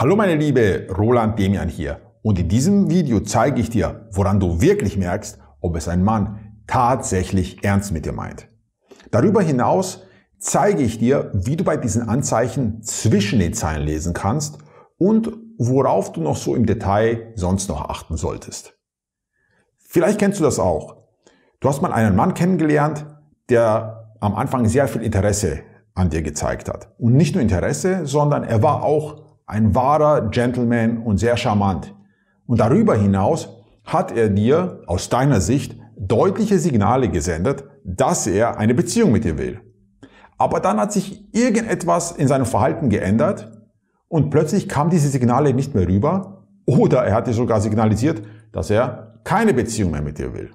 Hallo meine Liebe, Roland Demian hier und in diesem Video zeige ich dir, woran du wirklich merkst, ob es ein Mann tatsächlich ernst mit dir meint. Darüber hinaus zeige ich dir, wie du bei diesen Anzeichen zwischen den Zeilen lesen kannst und worauf du noch so im Detail sonst noch achten solltest. Vielleicht kennst du das auch. Du hast mal einen Mann kennengelernt, der am Anfang sehr viel Interesse an dir gezeigt hat. Und nicht nur Interesse, sondern er war auch ein wahrer Gentleman und sehr charmant. Und darüber hinaus hat er dir aus deiner Sicht deutliche Signale gesendet, dass er eine Beziehung mit dir will. Aber dann hat sich irgendetwas in seinem Verhalten geändert und plötzlich kamen diese Signale nicht mehr rüber oder er hat dir sogar signalisiert, dass er keine Beziehung mehr mit dir will.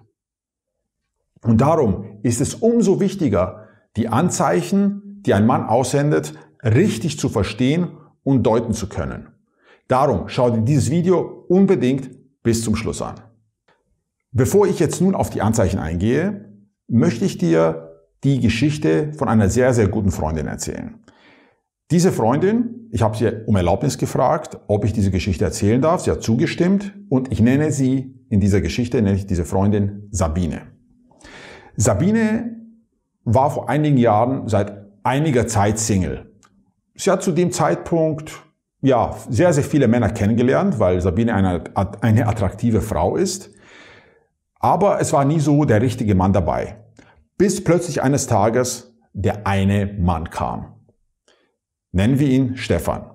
Und darum ist es umso wichtiger, die Anzeichen, die ein Mann aussendet, richtig zu verstehen und deuten zu können. Darum schau dir dieses Video unbedingt bis zum Schluss an. Bevor ich jetzt nun auf die Anzeichen eingehe, möchte ich dir die Geschichte von einer sehr, sehr guten Freundin erzählen. Diese Freundin, ich habe sie um Erlaubnis gefragt, ob ich diese Geschichte erzählen darf. Sie hat zugestimmt und ich nenne sie in dieser Geschichte, nenne ich diese Freundin Sabine. Sabine war vor einigen Jahren seit einiger Zeit Single sie hat zu dem Zeitpunkt ja, sehr, sehr viele Männer kennengelernt, weil Sabine eine, eine attraktive Frau ist. Aber es war nie so der richtige Mann dabei. Bis plötzlich eines Tages der eine Mann kam. Nennen wir ihn Stefan.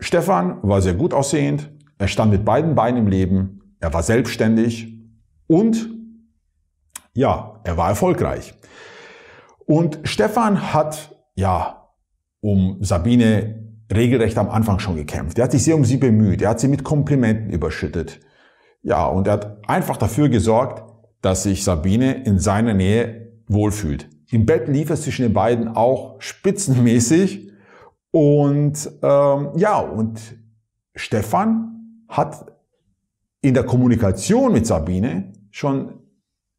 Stefan war sehr gut aussehend, er stand mit beiden Beinen im Leben, er war selbstständig und ja, er war erfolgreich. Und Stefan hat ja um Sabine regelrecht am Anfang schon gekämpft. Er hat sich sehr um sie bemüht. Er hat sie mit Komplimenten überschüttet. Ja, und er hat einfach dafür gesorgt, dass sich Sabine in seiner Nähe wohlfühlt. Im Bett lief es zwischen den beiden auch spitzenmäßig. Und ähm, ja, und Stefan hat in der Kommunikation mit Sabine schon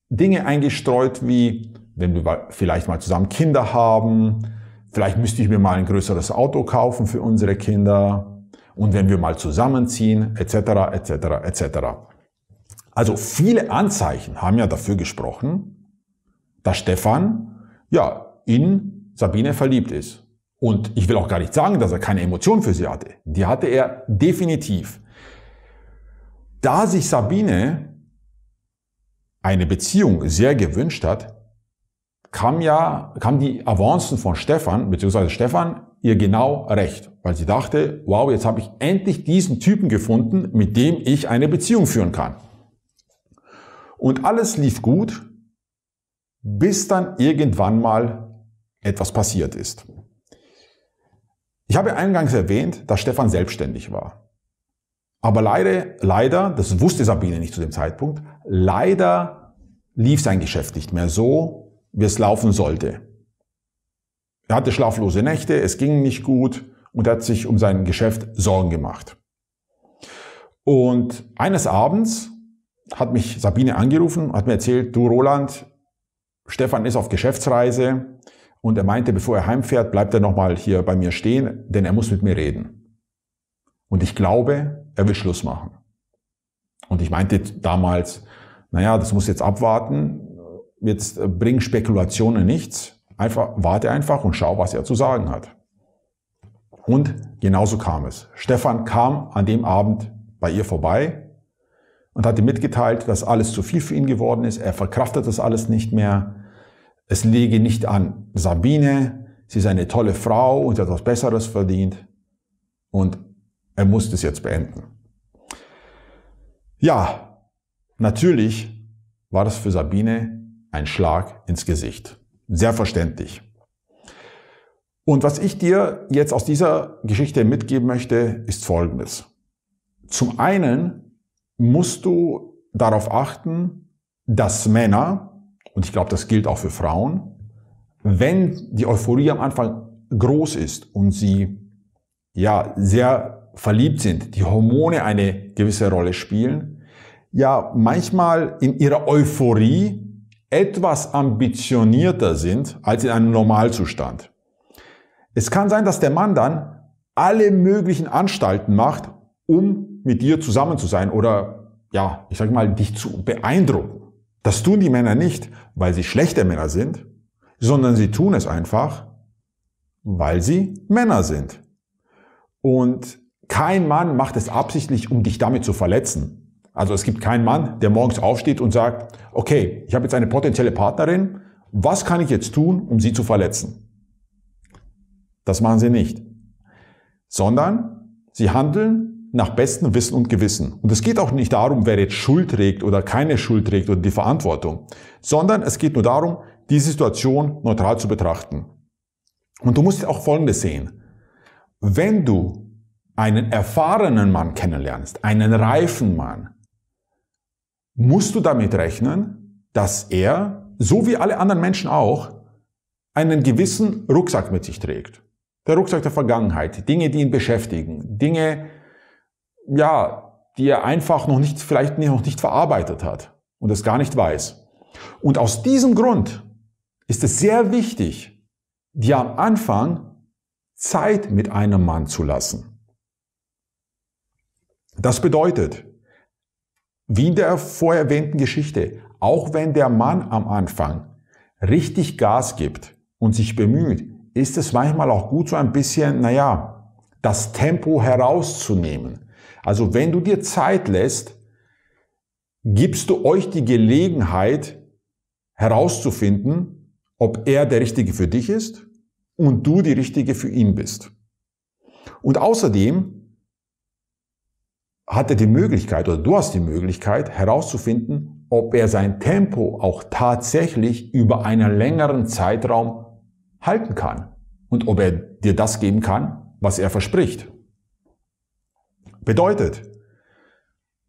Dinge eingestreut, wie wenn wir vielleicht mal zusammen Kinder haben, Vielleicht müsste ich mir mal ein größeres Auto kaufen für unsere Kinder und wenn wir mal zusammenziehen, etc., etc., etc. Also viele Anzeichen haben ja dafür gesprochen, dass Stefan ja in Sabine verliebt ist. Und ich will auch gar nicht sagen, dass er keine Emotion für sie hatte. Die hatte er definitiv. Da sich Sabine eine Beziehung sehr gewünscht hat, kam ja, kam die Avancen von Stefan, beziehungsweise Stefan, ihr genau recht, weil sie dachte, wow, jetzt habe ich endlich diesen Typen gefunden, mit dem ich eine Beziehung führen kann. Und alles lief gut, bis dann irgendwann mal etwas passiert ist. Ich habe eingangs erwähnt, dass Stefan selbstständig war. Aber leider, leider, das wusste Sabine nicht zu dem Zeitpunkt, leider lief sein Geschäft nicht mehr so, wie es laufen sollte. Er hatte schlaflose Nächte, es ging nicht gut und hat sich um sein Geschäft Sorgen gemacht. Und eines Abends hat mich Sabine angerufen, hat mir erzählt, du Roland, Stefan ist auf Geschäftsreise und er meinte, bevor er heimfährt, bleibt er nochmal hier bei mir stehen, denn er muss mit mir reden. Und ich glaube, er will Schluss machen. Und ich meinte damals, naja, das muss jetzt abwarten, jetzt äh, bring Spekulationen nichts. Einfach, warte einfach und schau, was er zu sagen hat. Und genauso kam es. Stefan kam an dem Abend bei ihr vorbei und hatte mitgeteilt, dass alles zu viel für ihn geworden ist. Er verkraftet das alles nicht mehr. Es liege nicht an Sabine. Sie ist eine tolle Frau und hat etwas Besseres verdient. Und er muss es jetzt beenden. Ja, natürlich war das für Sabine ein Schlag ins Gesicht. Sehr verständlich. Und was ich dir jetzt aus dieser Geschichte mitgeben möchte, ist Folgendes. Zum einen musst du darauf achten, dass Männer, und ich glaube, das gilt auch für Frauen, wenn die Euphorie am Anfang groß ist und sie ja sehr verliebt sind, die Hormone eine gewisse Rolle spielen, ja manchmal in ihrer Euphorie etwas ambitionierter sind als in einem Normalzustand. Es kann sein, dass der Mann dann alle möglichen Anstalten macht, um mit dir zusammen zu sein oder, ja, ich sag mal, dich zu beeindrucken. Das tun die Männer nicht, weil sie schlechte Männer sind, sondern sie tun es einfach, weil sie Männer sind. Und kein Mann macht es absichtlich, um dich damit zu verletzen. Also es gibt keinen Mann, der morgens aufsteht und sagt, okay, ich habe jetzt eine potenzielle Partnerin, was kann ich jetzt tun, um sie zu verletzen? Das machen sie nicht, sondern sie handeln nach bestem Wissen und Gewissen. Und es geht auch nicht darum, wer jetzt Schuld trägt oder keine Schuld trägt oder die Verantwortung, sondern es geht nur darum, die Situation neutral zu betrachten. Und du musst auch Folgendes sehen. Wenn du einen erfahrenen Mann kennenlernst, einen reifen Mann, musst du damit rechnen, dass er, so wie alle anderen Menschen auch, einen gewissen Rucksack mit sich trägt. Der Rucksack der Vergangenheit, Dinge, die ihn beschäftigen, Dinge, ja, die er einfach noch nicht, vielleicht noch nicht verarbeitet hat und es gar nicht weiß. Und aus diesem Grund ist es sehr wichtig, dir am Anfang Zeit mit einem Mann zu lassen. Das bedeutet, wie in der vorher erwähnten Geschichte, auch wenn der Mann am Anfang richtig Gas gibt und sich bemüht, ist es manchmal auch gut, so ein bisschen, naja, das Tempo herauszunehmen. Also wenn du dir Zeit lässt, gibst du euch die Gelegenheit herauszufinden, ob er der Richtige für dich ist und du die Richtige für ihn bist. Und außerdem hat er die Möglichkeit oder du hast die Möglichkeit herauszufinden, ob er sein Tempo auch tatsächlich über einen längeren Zeitraum halten kann und ob er dir das geben kann, was er verspricht. Bedeutet,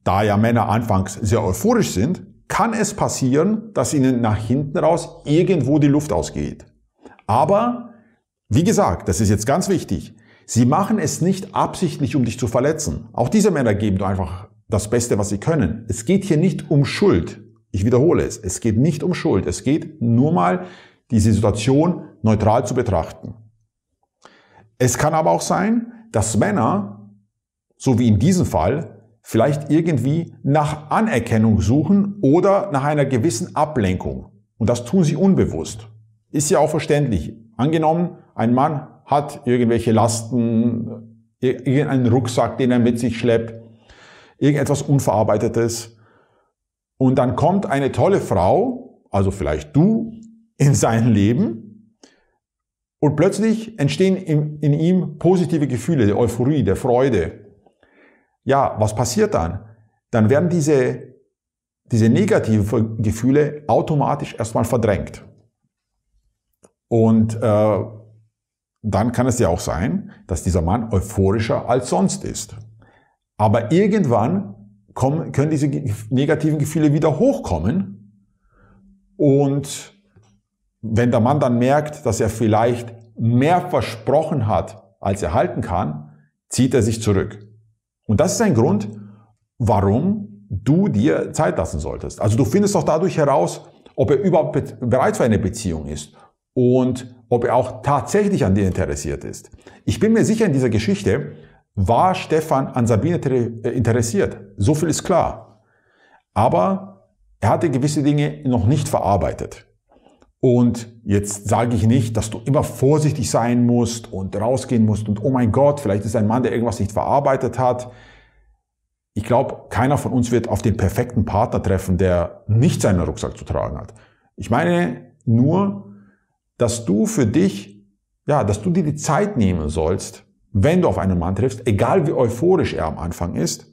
da ja Männer anfangs sehr euphorisch sind, kann es passieren, dass ihnen nach hinten raus irgendwo die Luft ausgeht. Aber, wie gesagt, das ist jetzt ganz wichtig, Sie machen es nicht absichtlich, um dich zu verletzen. Auch diese Männer geben du einfach das Beste, was sie können. Es geht hier nicht um Schuld. Ich wiederhole es. Es geht nicht um Schuld. Es geht nur mal, diese Situation neutral zu betrachten. Es kann aber auch sein, dass Männer, so wie in diesem Fall, vielleicht irgendwie nach Anerkennung suchen oder nach einer gewissen Ablenkung. Und das tun sie unbewusst. Ist ja auch verständlich. Angenommen, ein Mann hat irgendwelche Lasten, irgendeinen Rucksack, den er mit sich schleppt, irgendetwas Unverarbeitetes. Und dann kommt eine tolle Frau, also vielleicht du, in sein Leben und plötzlich entstehen in, in ihm positive Gefühle, der Euphorie, der Freude. Ja, was passiert dann? Dann werden diese, diese negativen Gefühle automatisch erstmal verdrängt. Und äh, dann kann es ja auch sein, dass dieser Mann euphorischer als sonst ist. Aber irgendwann kommen, können diese negativen Gefühle wieder hochkommen. Und wenn der Mann dann merkt, dass er vielleicht mehr versprochen hat, als er halten kann, zieht er sich zurück. Und das ist ein Grund, warum du dir Zeit lassen solltest. Also du findest auch dadurch heraus, ob er überhaupt bereit für eine Beziehung ist. Und ob er auch tatsächlich an dir interessiert ist. Ich bin mir sicher in dieser Geschichte, war Stefan an Sabine äh, interessiert. So viel ist klar. Aber er hatte gewisse Dinge noch nicht verarbeitet. Und jetzt sage ich nicht, dass du immer vorsichtig sein musst und rausgehen musst und oh mein Gott, vielleicht ist ein Mann, der irgendwas nicht verarbeitet hat. Ich glaube, keiner von uns wird auf den perfekten Partner treffen, der nicht seinen Rucksack zu tragen hat. Ich meine nur, dass du für dich, ja, dass du dir die Zeit nehmen sollst, wenn du auf einen Mann triffst, egal wie euphorisch er am Anfang ist,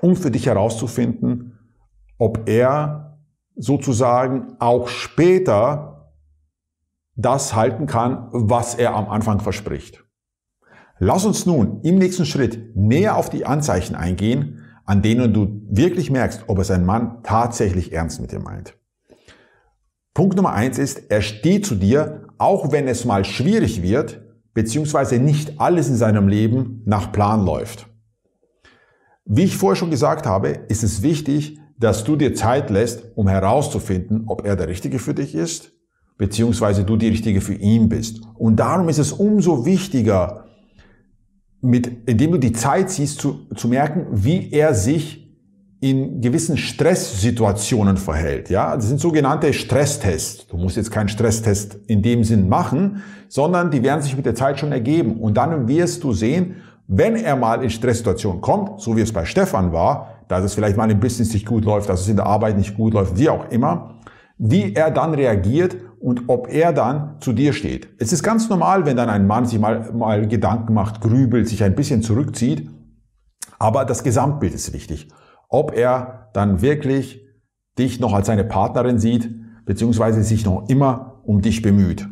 um für dich herauszufinden, ob er sozusagen auch später das halten kann, was er am Anfang verspricht. Lass uns nun im nächsten Schritt näher auf die Anzeichen eingehen, an denen du wirklich merkst, ob es ein Mann tatsächlich ernst mit dir meint. Punkt Nummer eins ist, er steht zu dir, auch wenn es mal schwierig wird, beziehungsweise nicht alles in seinem Leben nach Plan läuft. Wie ich vorher schon gesagt habe, ist es wichtig, dass du dir Zeit lässt, um herauszufinden, ob er der Richtige für dich ist, beziehungsweise du die Richtige für ihn bist. Und darum ist es umso wichtiger, mit, indem du die Zeit siehst, zu, zu merken, wie er sich in gewissen Stresssituationen verhält. Ja, das sind sogenannte Stresstests. Du musst jetzt keinen Stresstest in dem Sinn machen, sondern die werden sich mit der Zeit schon ergeben. Und dann wirst du sehen, wenn er mal in Stresssituationen kommt, so wie es bei Stefan war, dass es vielleicht mal im Business nicht gut läuft, dass es in der Arbeit nicht gut läuft, wie auch immer, wie er dann reagiert und ob er dann zu dir steht. Es ist ganz normal, wenn dann ein Mann sich mal, mal Gedanken macht, grübelt, sich ein bisschen zurückzieht, aber das Gesamtbild ist wichtig ob er dann wirklich dich noch als seine Partnerin sieht, beziehungsweise sich noch immer um dich bemüht.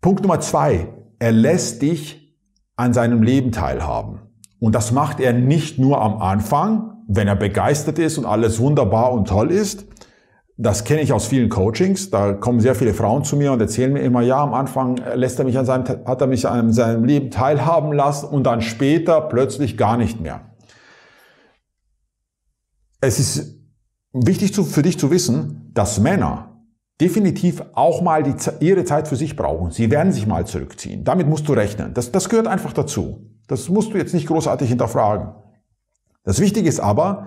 Punkt Nummer zwei. Er lässt dich an seinem Leben teilhaben. Und das macht er nicht nur am Anfang, wenn er begeistert ist und alles wunderbar und toll ist. Das kenne ich aus vielen Coachings. Da kommen sehr viele Frauen zu mir und erzählen mir immer, ja, am Anfang lässt er mich an seinem, hat er mich an seinem Leben teilhaben lassen und dann später plötzlich gar nicht mehr. Es ist wichtig für dich zu wissen, dass Männer definitiv auch mal die, ihre Zeit für sich brauchen. Sie werden sich mal zurückziehen. Damit musst du rechnen. Das, das gehört einfach dazu. Das musst du jetzt nicht großartig hinterfragen. Das Wichtige ist aber,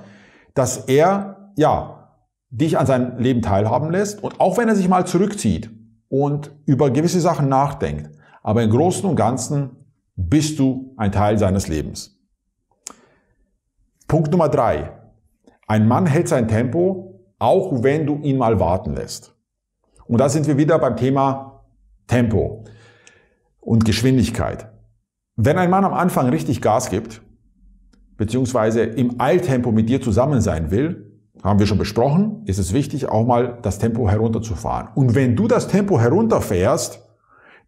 dass er, ja, dich an seinem Leben teilhaben lässt und auch wenn er sich mal zurückzieht und über gewisse Sachen nachdenkt. Aber im Großen und Ganzen bist du ein Teil seines Lebens. Punkt Nummer drei. Ein Mann hält sein Tempo, auch wenn du ihn mal warten lässt. Und da sind wir wieder beim Thema Tempo und Geschwindigkeit. Wenn ein Mann am Anfang richtig Gas gibt, beziehungsweise im Eiltempo mit dir zusammen sein will, haben wir schon besprochen, ist es wichtig, auch mal das Tempo herunterzufahren. Und wenn du das Tempo herunterfährst,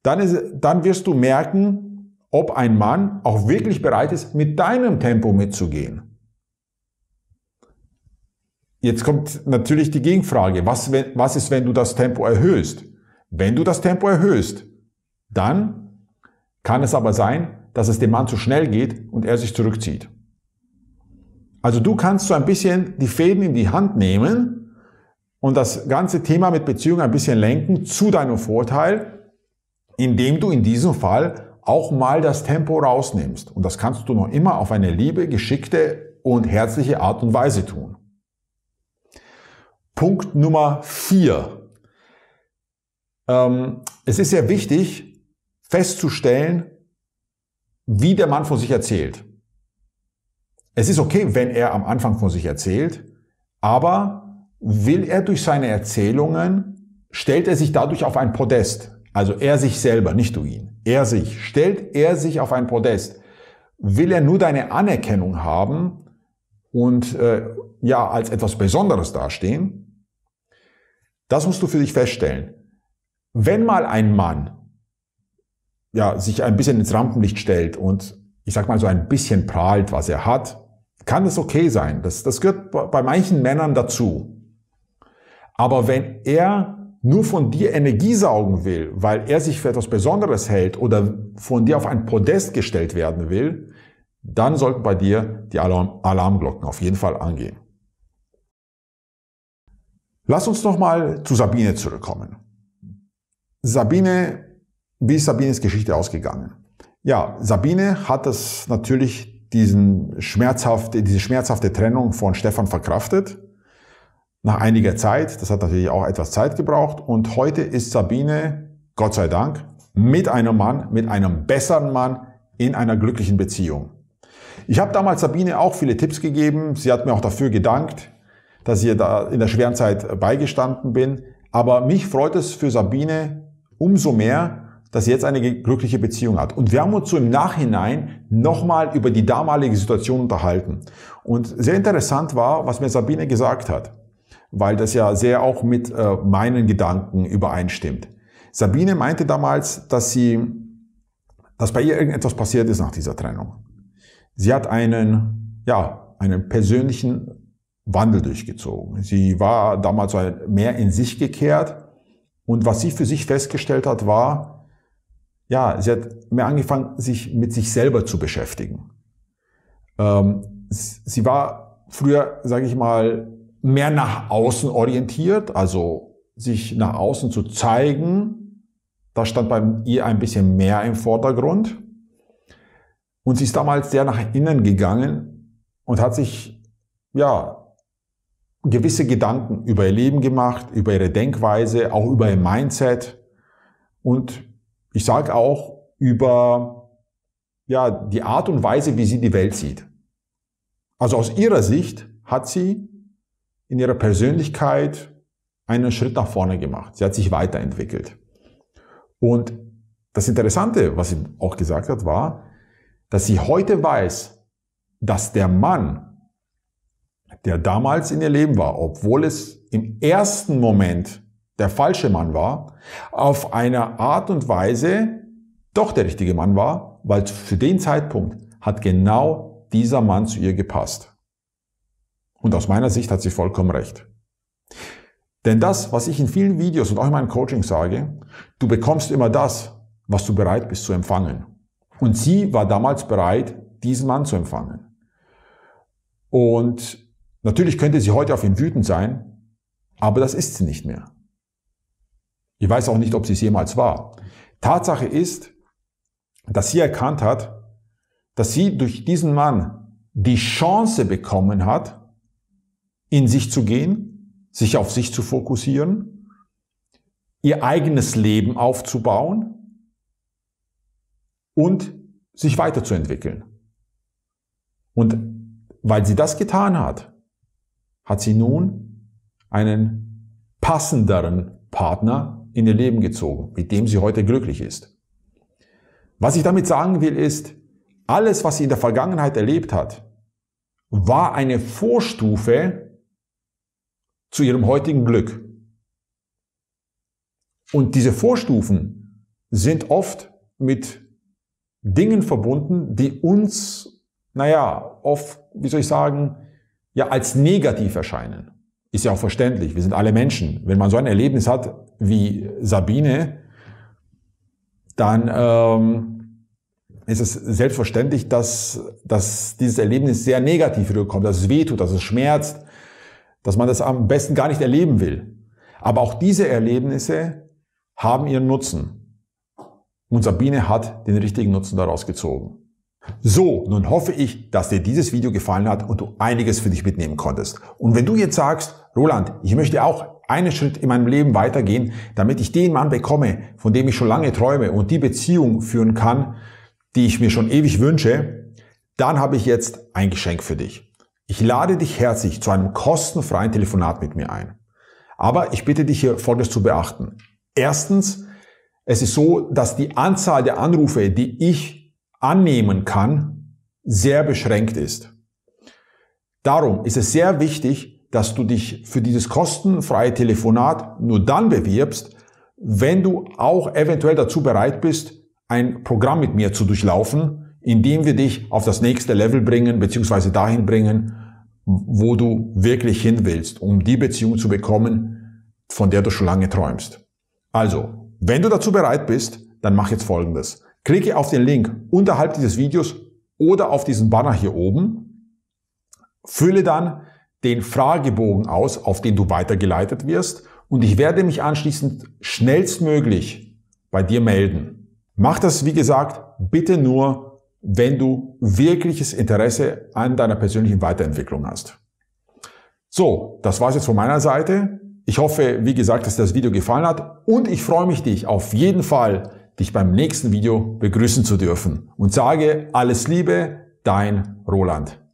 dann, ist, dann wirst du merken, ob ein Mann auch wirklich bereit ist, mit deinem Tempo mitzugehen. Jetzt kommt natürlich die Gegenfrage. Was, was ist, wenn du das Tempo erhöhst? Wenn du das Tempo erhöhst, dann kann es aber sein, dass es dem Mann zu schnell geht und er sich zurückzieht. Also du kannst so ein bisschen die Fäden in die Hand nehmen und das ganze Thema mit Beziehung ein bisschen lenken zu deinem Vorteil, indem du in diesem Fall auch mal das Tempo rausnimmst. Und das kannst du noch immer auf eine liebe, geschickte und herzliche Art und Weise tun. Punkt Nummer vier. Ähm, es ist sehr wichtig festzustellen, wie der Mann von sich erzählt. Es ist okay, wenn er am Anfang von sich erzählt, aber will er durch seine Erzählungen, stellt er sich dadurch auf ein Podest. Also er sich selber, nicht du ihn. Er sich. Stellt er sich auf ein Podest. Will er nur deine Anerkennung haben und äh, ja als etwas Besonderes dastehen? Das musst du für dich feststellen. Wenn mal ein Mann ja, sich ein bisschen ins Rampenlicht stellt und ich sag mal so ein bisschen prahlt, was er hat, kann es okay sein. Das, das gehört bei manchen Männern dazu. Aber wenn er nur von dir Energie saugen will, weil er sich für etwas Besonderes hält oder von dir auf ein Podest gestellt werden will, dann sollten bei dir die Alarm Alarmglocken auf jeden Fall angehen. Lass uns nochmal zu Sabine zurückkommen. Sabine, wie ist Sabines Geschichte ausgegangen? Ja, Sabine hat das natürlich diesen schmerzhafte, diese schmerzhafte Trennung von Stefan verkraftet. Nach einiger Zeit, das hat natürlich auch etwas Zeit gebraucht. Und heute ist Sabine, Gott sei Dank, mit einem Mann, mit einem besseren Mann in einer glücklichen Beziehung. Ich habe damals Sabine auch viele Tipps gegeben. Sie hat mir auch dafür gedankt dass ihr da in der schweren Zeit beigestanden bin. Aber mich freut es für Sabine umso mehr, dass sie jetzt eine glückliche Beziehung hat. Und wir haben uns so im Nachhinein nochmal über die damalige Situation unterhalten. Und sehr interessant war, was mir Sabine gesagt hat, weil das ja sehr auch mit äh, meinen Gedanken übereinstimmt. Sabine meinte damals, dass sie, dass bei ihr irgendetwas passiert ist nach dieser Trennung. Sie hat einen, ja, einen persönlichen Wandel durchgezogen. Sie war damals halt mehr in sich gekehrt. Und was sie für sich festgestellt hat, war, ja, sie hat mehr angefangen, sich mit sich selber zu beschäftigen. Ähm, sie war früher, sage ich mal, mehr nach außen orientiert, also sich nach außen zu zeigen. Da stand bei ihr ein bisschen mehr im Vordergrund. Und sie ist damals sehr nach innen gegangen und hat sich ja, gewisse Gedanken über ihr Leben gemacht, über ihre Denkweise, auch über ihr Mindset und ich sage auch über ja, die Art und Weise, wie sie die Welt sieht. Also aus ihrer Sicht hat sie in ihrer Persönlichkeit einen Schritt nach vorne gemacht. Sie hat sich weiterentwickelt. Und das Interessante, was sie auch gesagt hat, war, dass sie heute weiß, dass der Mann der damals in ihr Leben war, obwohl es im ersten Moment der falsche Mann war, auf eine Art und Weise doch der richtige Mann war, weil zu dem Zeitpunkt hat genau dieser Mann zu ihr gepasst. Und aus meiner Sicht hat sie vollkommen recht. Denn das, was ich in vielen Videos und auch in meinem Coaching sage, du bekommst immer das, was du bereit bist zu empfangen. Und sie war damals bereit, diesen Mann zu empfangen. Und Natürlich könnte sie heute auf ihn wütend sein, aber das ist sie nicht mehr. Ich weiß auch nicht, ob sie es jemals war. Tatsache ist, dass sie erkannt hat, dass sie durch diesen Mann die Chance bekommen hat, in sich zu gehen, sich auf sich zu fokussieren, ihr eigenes Leben aufzubauen und sich weiterzuentwickeln. Und weil sie das getan hat, hat sie nun einen passenderen Partner in ihr Leben gezogen, mit dem sie heute glücklich ist. Was ich damit sagen will, ist, alles, was sie in der Vergangenheit erlebt hat, war eine Vorstufe zu ihrem heutigen Glück. Und diese Vorstufen sind oft mit Dingen verbunden, die uns, naja, oft, wie soll ich sagen, ja als negativ erscheinen. Ist ja auch verständlich, wir sind alle Menschen. Wenn man so ein Erlebnis hat wie Sabine, dann ähm, ist es selbstverständlich, dass, dass dieses Erlebnis sehr negativ rüberkommt, dass es wehtut, dass es schmerzt, dass man das am besten gar nicht erleben will. Aber auch diese Erlebnisse haben ihren Nutzen. Und Sabine hat den richtigen Nutzen daraus gezogen. So, nun hoffe ich, dass dir dieses Video gefallen hat und du einiges für dich mitnehmen konntest. Und wenn du jetzt sagst, Roland, ich möchte auch einen Schritt in meinem Leben weitergehen, damit ich den Mann bekomme, von dem ich schon lange träume und die Beziehung führen kann, die ich mir schon ewig wünsche, dann habe ich jetzt ein Geschenk für dich. Ich lade dich herzlich zu einem kostenfreien Telefonat mit mir ein. Aber ich bitte dich hier Folgendes zu beachten. Erstens, es ist so, dass die Anzahl der Anrufe, die ich annehmen kann, sehr beschränkt ist. Darum ist es sehr wichtig, dass du dich für dieses kostenfreie Telefonat nur dann bewirbst, wenn du auch eventuell dazu bereit bist, ein Programm mit mir zu durchlaufen, indem wir dich auf das nächste Level bringen, beziehungsweise dahin bringen, wo du wirklich hin willst, um die Beziehung zu bekommen, von der du schon lange träumst. Also, wenn du dazu bereit bist, dann mach jetzt Folgendes. Klicke auf den Link unterhalb dieses Videos oder auf diesen Banner hier oben. Fülle dann den Fragebogen aus, auf den du weitergeleitet wirst und ich werde mich anschließend schnellstmöglich bei dir melden. Mach das, wie gesagt, bitte nur, wenn du wirkliches Interesse an deiner persönlichen Weiterentwicklung hast. So, das war es jetzt von meiner Seite. Ich hoffe, wie gesagt, dass dir das Video gefallen hat und ich freue mich, dich auf jeden Fall dich beim nächsten Video begrüßen zu dürfen und sage alles Liebe, dein Roland.